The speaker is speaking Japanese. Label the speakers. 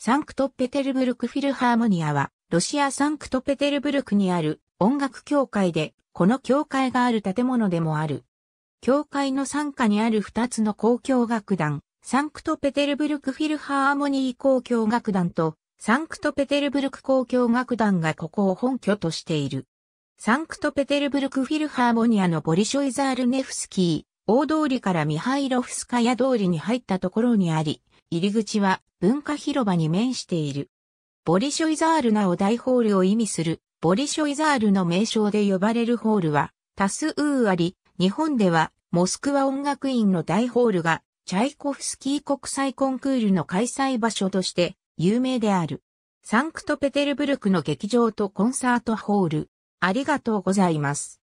Speaker 1: サンクトペ
Speaker 2: テルブルクフィルハーモニアは、ロシアサンクトペテルブルクにある音楽協会で、この協会がある建物でもある。協会の傘下にある2つの交響楽団、サンクトペテルブルクフィルハーモニー交響楽団と、サンクトペテルブルク交響楽団がここを本拠としている。サンクトペテルブルクフィルハーモニアのボリショイザールネフスキー、大通りからミハイロフスカヤ通りに入ったところにあり、入り口は文化広場に面している。ボリショイザールなお大ホールを意味する、ボリショイザールの名称で呼ばれるホールは多数あり、日本ではモスクワ音楽院の大ホールがチャイコフスキー国際コンクールの開催場所として有名である。サンクトペテルブルクの劇場とコンサートホール。ありがとうござ
Speaker 1: います。